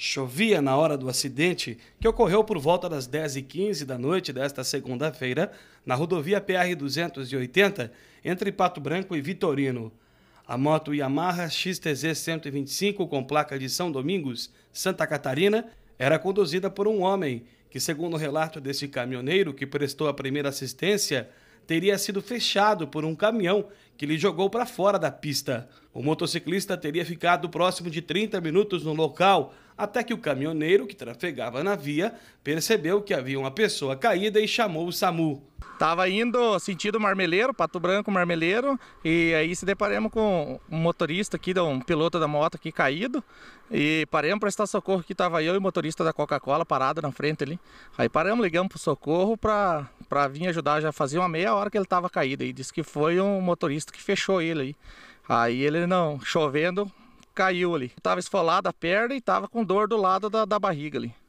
Chovia na hora do acidente, que ocorreu por volta das 10h15 da noite desta segunda-feira, na rodovia PR-280, entre Pato Branco e Vitorino. A moto Yamaha XTZ 125, com placa de São Domingos, Santa Catarina, era conduzida por um homem que, segundo o relato desse caminhoneiro que prestou a primeira assistência, teria sido fechado por um caminhão que lhe jogou para fora da pista. O motociclista teria ficado próximo de 30 minutos no local até que o caminhoneiro que trafegava na via percebeu que havia uma pessoa caída e chamou o SAMU. Tava indo sentido marmeleiro, Pato Branco, marmeleiro, e aí se deparamos com um motorista aqui, um piloto da moto aqui caído, e paramos para prestar socorro que estava eu e o motorista da Coca-Cola parado na frente ali. Aí paramos, ligamos o socorro para para vir ajudar, já fazia uma meia hora que ele estava caído e disse que foi um motorista que fechou ele aí. Aí ele não, chovendo, caiu ali. Tava esfolada a perna e tava com dor do lado da, da barriga ali.